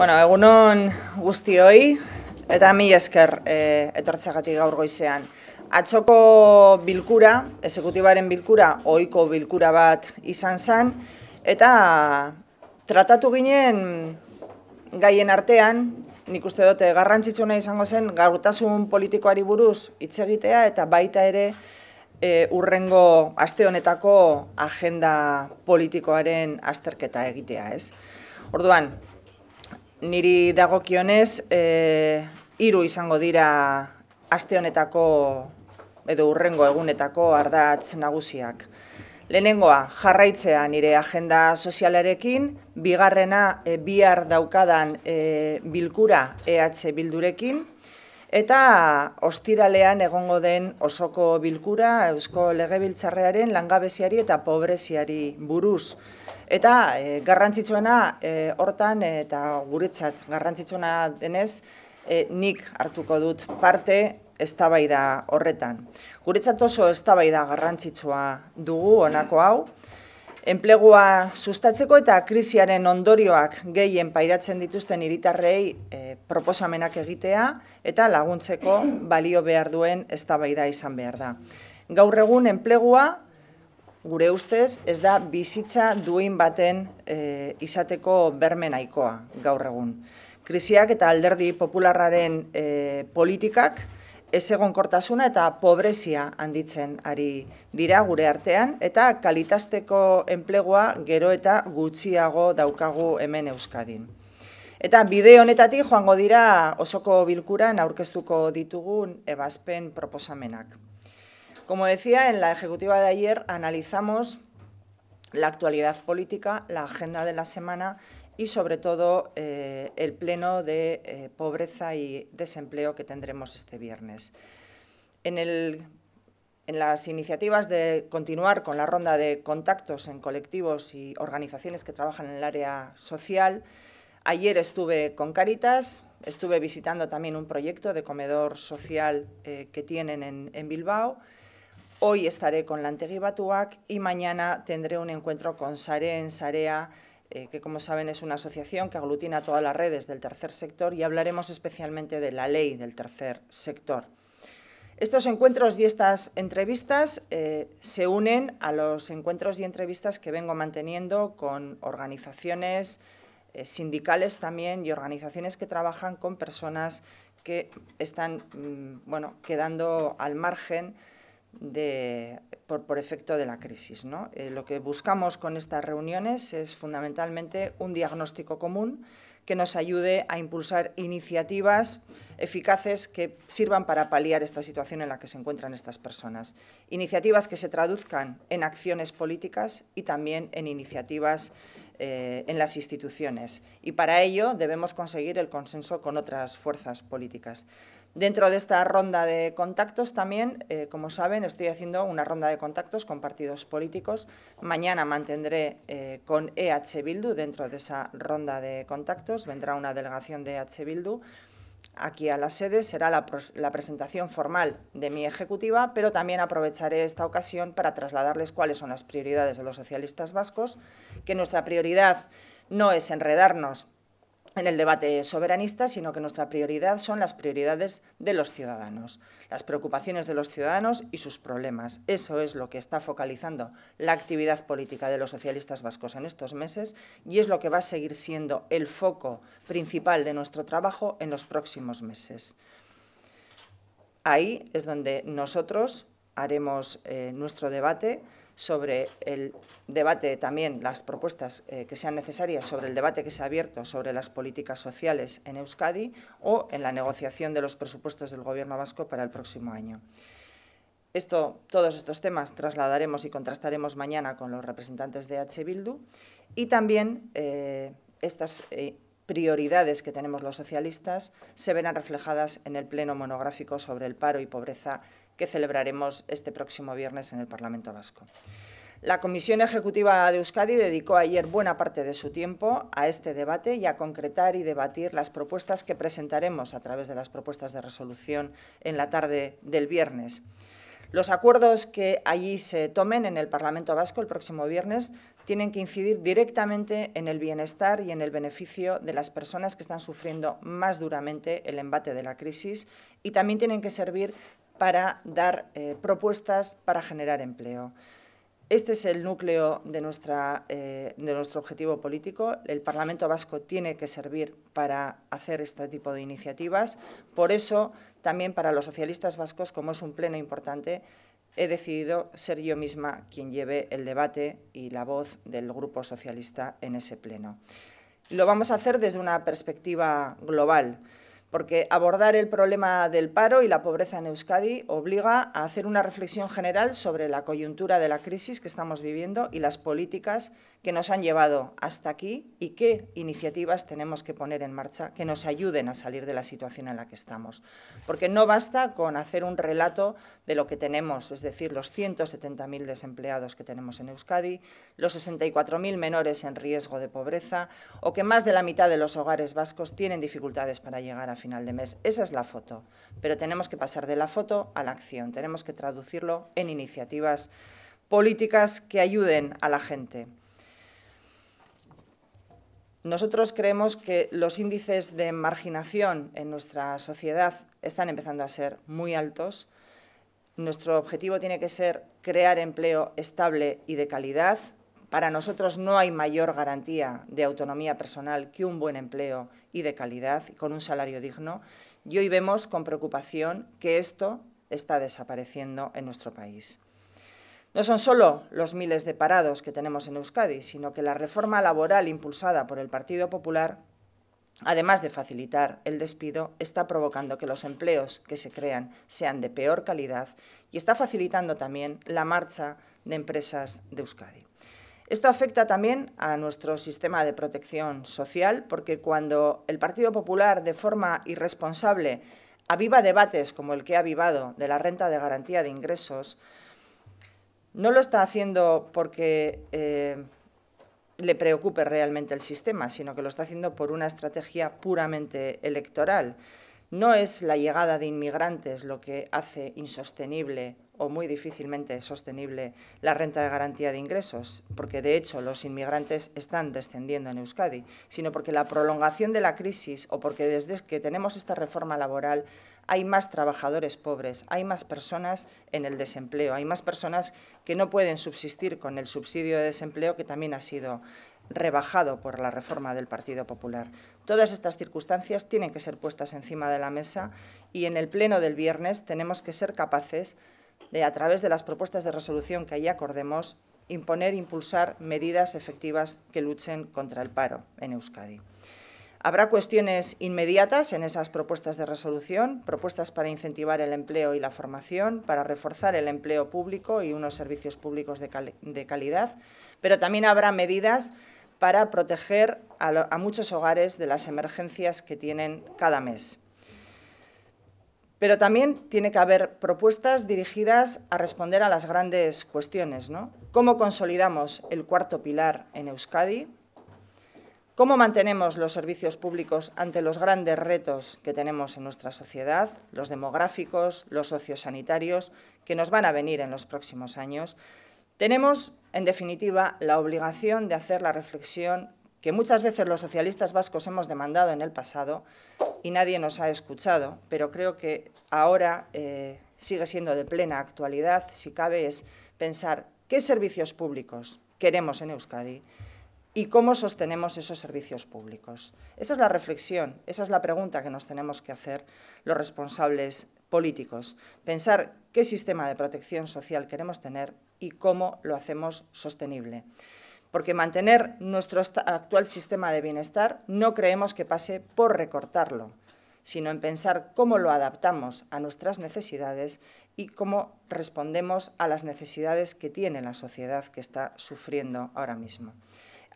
Bueno, egunon guztioi eta mi esker e, eh, etortzagatik gaur goizean. Atxoko bilkura, esekutibaren bilkura, ohiko bilkura bat izan zen, eta tratatu ginen gaien artean, nik uste dute eh, garrantzitsuna izango zen, gaurtasun politikoari buruz hitz egitea eta baita ere e, eh, urrengo aste honetako agenda politikoaren azterketa egitea, ez? Orduan, niri dagokionez, e, eh, iru izango dira aste honetako edo urrengo egunetako ardatz nagusiak. Lehenengoa, jarraitzea nire agenda sozialarekin, bigarrena e, bihar daukadan eh, e, bilkura EH Bildurekin, eta ostiralean egongo den osoko bilkura Eusko Legebiltzarrearen langabeziari eta pobreziari buruz. Eta eh, garrantzitsuena eh, hortan eh, eta guretzat garrantzitsuena denez, nik hartuko dut parte eztabaida horretan. Guretzat oso eztabaida garrantzitsua dugu honako hau. Enplegua sustatzeko eta krisiaren ondorioak gehien pairatzen dituzten hiritarrei proposamenak egitea eta laguntzeko balio behar duen eztabaida izan behar da. Gaur egun enplegua gure ustez ez da bizitza duin baten e, izateko bermenaikoa gaur egun. Krisiak eta alderdi popularraren e, politikak ez egonkortasuna eta pobrezia handitzen ari dira gure artean eta kalitasteko enplegua gero eta gutxiago daukagu hemen euskadin. Eta bide honetatik joango dira osoko bilkuran aurkeztuko ditugun ebazpen proposamenak. Como decía, en la ejecutiva de ayer analizamos la actualidad política, la agenda de la semana y, sobre todo, eh, el pleno de eh, pobreza y desempleo que tendremos este viernes. En, las iniciativas de continuar con la ronda de contactos en colectivos y organizaciones que trabajan en el área social, ayer estuve con Caritas, estuve visitando también un proyecto de comedor social eh, que tienen en Bilbao, Hoy estaré con Lantegui Batuac y mañana tendré un encuentro con Sare en Sarea, eh, que como saben es una asociación que aglutina todas las redes del tercer sector y hablaremos especialmente de la ley del tercer sector. Estos encuentros y estas entrevistas eh, se unen a los encuentros y entrevistas que vengo manteniendo con organizaciones eh, sindicales también y organizaciones que trabajan con personas que están mm, bueno, quedando al margen por, efecto de la crisis. Eh, lo que buscamos con estas reuniones es fundamentalmente un diagnóstico común que nos ayude a impulsar iniciativas eficaces que sirvan para paliar esta situación en la que se encuentran estas personas. Iniciativas que se traduzcan en acciones políticas y también en iniciativas eh, en las instituciones. Y para ello debemos conseguir el consenso con otras fuerzas políticas. Dentro de esta ronda de contactos también, eh, como saben, estoy haciendo una ronda de contactos con partidos políticos. Mañana mantendré eh, con EH Bildu, dentro de esa ronda de contactos, vendrá una delegación de EH Bildu aquí a la sede será la, la, presentación formal de mi ejecutiva, pero también aprovecharé esta ocasión para trasladarles cuáles son las prioridades de los socialistas vascos, que nuestra prioridad no es enredarnos en el debate soberanista, sino que nuestra prioridad son las prioridades de los ciudadanos, las preocupaciones de los ciudadanos y sus problemas. Eso es lo que está focalizando la actividad política de los socialistas vascos en estos meses y es lo que va a seguir siendo el foco principal de nuestro trabajo en los próximos meses. Ahí es donde nosotros haremos eh, nuestro debate sobre el debate también, las propuestas eh, que sean necesarias sobre el debate que se ha abierto sobre las políticas sociales en Euskadi o en la negociación de los presupuestos del Gobierno vasco para el próximo año. Esto, todos estos temas trasladaremos y contrastaremos mañana con los representantes de H. Bildu y también eh, estas eh, prioridades que tenemos los socialistas se verán reflejadas en el pleno monográfico sobre el paro y pobreza que celebraremos este próximo viernes en el Parlamento Vasco. La Comisión Ejecutiva de Euskadi dedicó ayer buena parte de su tiempo a este debate y a concretar y debatir las propuestas que presentaremos a través de las propuestas de resolución en la tarde del viernes. Los acuerdos que allí se tomen en el Parlamento Vasco el próximo viernes tienen que incidir directamente en el bienestar y en el beneficio de las personas que están sufriendo más duramente el embate de la crisis y también tienen que servir para dar eh, propuestas para generar empleo. Este es el núcleo de, eh, de, nuestro objetivo político. El Parlamento Vasco tiene que servir para hacer este tipo de iniciativas. Por eso, también para los socialistas vascos, como es un pleno importante, he decidido ser yo misma quien lleve el debate y la voz del Grupo Socialista en ese pleno. Lo vamos a hacer desde una perspectiva global porque abordar el problema del paro y la pobreza en Euskadi obliga a hacer una reflexión general sobre la coyuntura de la crisis que estamos viviendo y las políticas que nos han llevado hasta aquí y qué iniciativas tenemos que poner en marcha que nos ayuden a salir de la situación en la que estamos. Porque no basta con hacer un relato de lo que tenemos, es decir, los 170.000 desempleados que tenemos en Euskadi, los 64.000 menores en riesgo de pobreza o que más de la mitad de los hogares vascos tienen dificultades para llegar a final de mes. Esa es la foto, pero tenemos que pasar de la foto a la acción, tenemos que traducirlo en iniciativas políticas que ayuden a la gente. Nosotros creemos que los índices de marginación en nuestra sociedad están empezando a ser muy altos. Nuestro objetivo tiene que ser crear empleo estable y de calidad. Para nosotros no hay mayor garantía de autonomía personal que un buen empleo y de calidad, con un salario digno. Y hoy vemos con preocupación que esto está desapareciendo en nuestro país. No son solo los miles de parados que tenemos en Euskadi, sino que la reforma laboral impulsada por el Partido Popular, además de facilitar el despido, está provocando que los empleos que se crean sean de peor calidad y está facilitando también la marcha de empresas de Euskadi. Esto afecta también a nuestro sistema de protección social, porque cuando el Partido Popular, de forma irresponsable, aviva debates como el que ha avivado de la renta de garantía de ingresos, no lo está haciendo porque eh, le preocupe realmente el sistema, sino que lo está haciendo por una estrategia puramente electoral. No es la llegada de inmigrantes lo que hace insostenible o muy difícilmente sostenible la renta de garantía de ingresos, porque de hecho los inmigrantes están descendiendo en Euskadi, sino porque la prolongación de la crisis o porque desde que tenemos esta reforma laboral hay más trabajadores pobres, hay más personas en el desempleo, hay más personas que no pueden subsistir con el subsidio de desempleo que también ha sido rebajado por la reforma del Partido Popular. Todas estas circunstancias tienen que ser puestas encima de la mesa y en el pleno del viernes tenemos que ser capaces de, a través de las propuestas de resolución que allí acordemos, imponer, impulsar medidas efectivas que luchen contra el paro en Euskadi. Habrá cuestiones inmediatas en esas propuestas de resolución, propuestas para incentivar el empleo y la formación, para reforzar el empleo público y unos servicios públicos de, calidad, pero también habrá medidas para proteger a muchos hogares de las emergencias que tienen cada mes. Pero también tiene que haber propuestas dirigidas a responder a las grandes cuestiones. ¿no? ¿Cómo consolidamos el cuarto pilar en Euskadi? ¿Cómo mantenemos los servicios públicos ante los grandes retos que tenemos en nuestra sociedad, los demográficos, los sociosanitarios, que nos van a venir en los próximos años? Tenemos, en definitiva, la obligación de hacer la reflexión que muchas veces los socialistas vascos hemos demandado en el pasado y nadie nos ha escuchado, pero creo que ahora eh, sigue siendo de plena actualidad, si cabe, es pensar qué servicios públicos queremos en Euskadi y cómo sostenemos esos servicios públicos. Esa es la reflexión, esa es la pregunta que nos tenemos que hacer los responsables políticos. Pensar qué sistema de protección social queremos tener y cómo lo hacemos sostenible porque mantener nuestro actual sistema de bienestar no creemos que pase por recortarlo, sino en pensar cómo lo adaptamos a nuestras necesidades y cómo respondemos a las necesidades que tiene la sociedad que está sufriendo ahora mismo.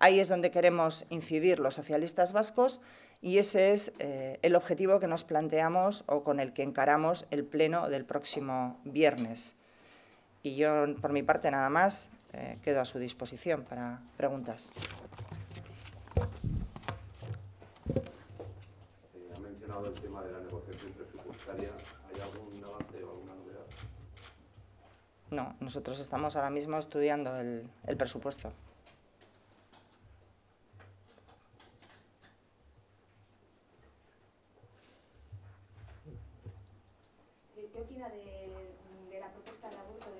Ahí es donde queremos incidir los socialistas vascos y ese es eh, el objetivo que nos planteamos o con el que encaramos el pleno del próximo viernes. Y yo, por mi parte, nada más, eh, quedo a su disposición para preguntas. Eh, ha mencionado el tema de la negociación presupuestaria. ¿Hay algún avance o alguna novedad? No, nosotros estamos ahora mismo estudiando el, el presupuesto. Eh, ¿Qué opina de, de la propuesta de aborto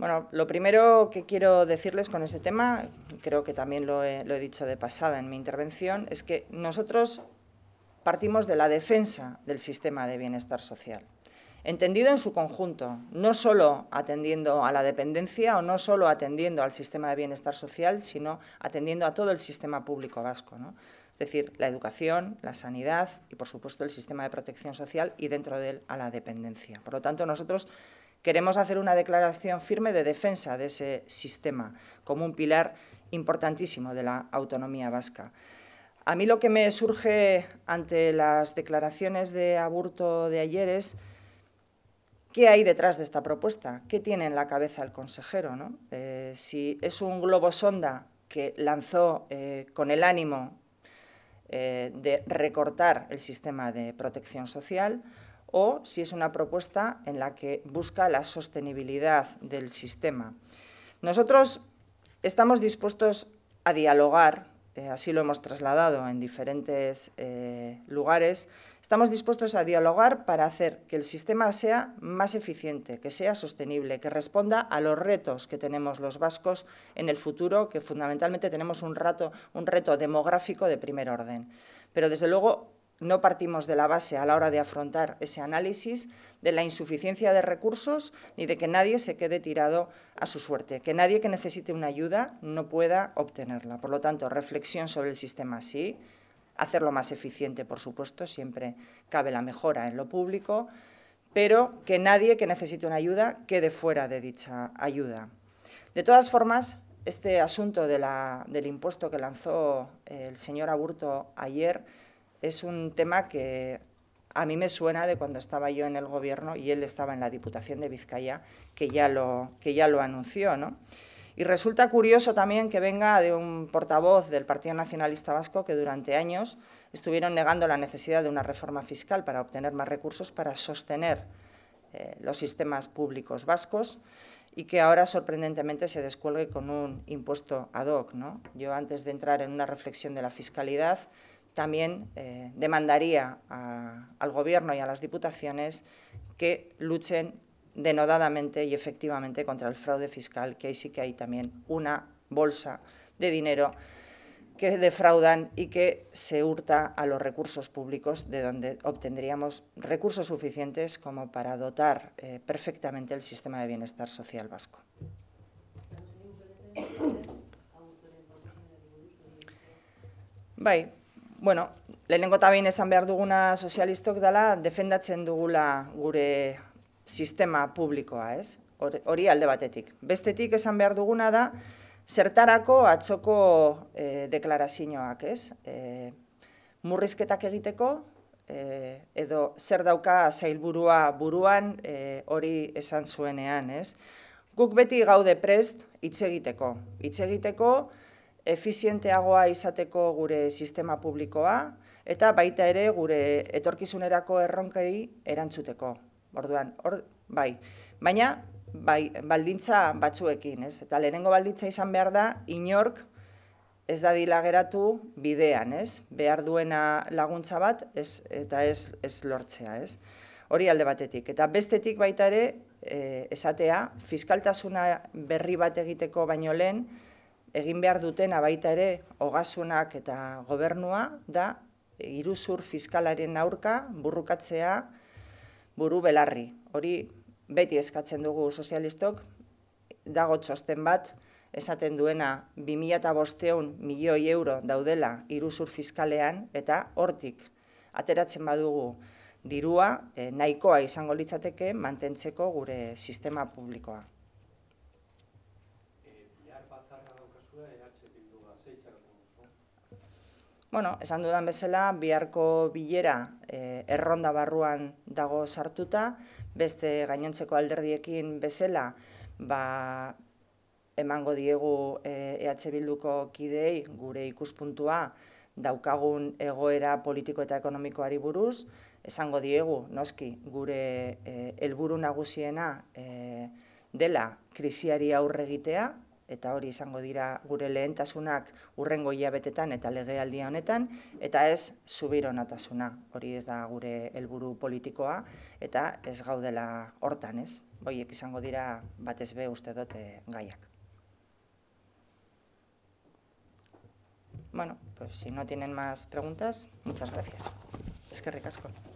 Bueno, lo primero que quiero decirles con este tema, creo que también lo he, lo he dicho de pasada en mi intervención, es que nosotros partimos de la defensa del sistema de bienestar social entendido en su conjunto, no solo atendiendo a la dependencia o no solo atendiendo al sistema de bienestar social, sino atendiendo a todo el sistema público vasco. ¿no? Es decir, la educación, la sanidad y, por supuesto, el sistema de protección social y dentro de él a la dependencia. Por lo tanto, nosotros Queremos hacer una declaración firme de defensa de ese sistema como un pilar importantísimo de la autonomía vasca. A mí lo que me surge ante las declaraciones de Aburto de ayer es qué hay detrás de esta propuesta, qué tiene en la cabeza el consejero. ¿no? Eh, si es un globo sonda que lanzó eh, con el ánimo eh, de recortar el sistema de protección social o si es una propuesta en la que busca la sostenibilidad del sistema. Nosotros estamos dispuestos a dialogar, eh, así lo hemos trasladado en diferentes eh, lugares, estamos dispuestos a dialogar para hacer que el sistema sea más eficiente, que sea sostenible, que responda a los retos que tenemos los vascos en el futuro, que fundamentalmente tenemos un, un reto demográfico de primer orden. Pero desde luego no partimos de la base a la hora de afrontar ese análisis de la insuficiencia de recursos ni de que nadie se quede tirado a su suerte, que nadie que necesite una ayuda no pueda obtenerla. Por lo tanto, reflexión sobre el sistema sí, hacerlo más eficiente, por supuesto, siempre cabe la mejora en lo público, pero que nadie que necesite una ayuda quede fuera de dicha ayuda. De todas formas, este asunto del impuesto que lanzó el señor Aburto ayer es un tema que a mí me suena de cuando estaba yo en el gobierno y él estaba en la Diputación de Vizcaya, que ya lo, que ya lo anunció. ¿no? Y resulta curioso también que venga de un portavoz del Partido Nacionalista Vasco que durante años estuvieron negando la necesidad de una reforma fiscal para obtener más recursos para sostener eh, los sistemas públicos vascos y que ahora sorprendentemente se descuelgue con un impuesto ad hoc. ¿no? Yo antes de entrar en una reflexión de la fiscalidad también eh, demandaría al Gobierno y a las diputaciones que luchen denodadamente y efectivamente contra el fraude fiscal, que ahí sí que hay también una bolsa de dinero que defraudan y que se hurta a los recursos públicos, de donde obtendríamos recursos suficientes como para dotar eh, perfectamente el sistema de bienestar social vasco. Bye. bueno, lehenengo eta behin esan behar duguna sozialistok dela, defendatzen dugula gure sistema publikoa, ez? Hori alde batetik. Bestetik esan behar duguna da, zertarako atzoko e, deklarazioak, ez? E, murrizketak egiteko, e, edo zer dauka zailburua buruan e, hori esan zuenean, ez? Guk beti gaude prest hitz egiteko. Hitz egiteko, efizienteagoa izateko gure sistema publikoa, eta baita ere gure etorkizunerako erronkeri erantzuteko. Orduan, or, bai. Baina, bai, baldintza batzuekin, ez? Eta lehenengo baldintza izan behar da, inork ez da dilageratu bidean, ez? Behar duena laguntza bat, ez, eta ez, ez lortzea, ez? Hori alde batetik. Eta bestetik baita ere, eh, esatea, fiskaltasuna berri bat egiteko baino lehen, egin behar dutena baita ere hogasunak eta gobernua da iruzur fiskalaren aurka burrukatzea buru belarri. Hori beti eskatzen dugu sozialistok, dago txosten bat, esaten duena 2.000 milioi euro daudela iruzur fiskalean eta hortik ateratzen badugu dirua eh, nahikoa izango litzateke mantentzeko gure sistema publikoa. Bueno, esan dudan bezala, biharko bilera eh, erronda barruan dago sartuta, beste gainontzeko alderdiekin bezala, ba, emango diegu eh, EH Bilduko kidei gure ikuspuntua daukagun egoera politiko eta ekonomikoari buruz, esango diegu, noski, gure eh, helburu eh, nagusiena dela krisiari aurregitea, eta hori izango dira gure lehentasunak urrengo hilabetetan eta legealdia honetan, eta ez zubiron hori ez da gure helburu politikoa, eta ez gaudela hortan, ez? Hoiek izango dira batez be uste dute eh, gaiak. Bueno, pues si no tienen más preguntas, muchas gracias. Eskerrik asko.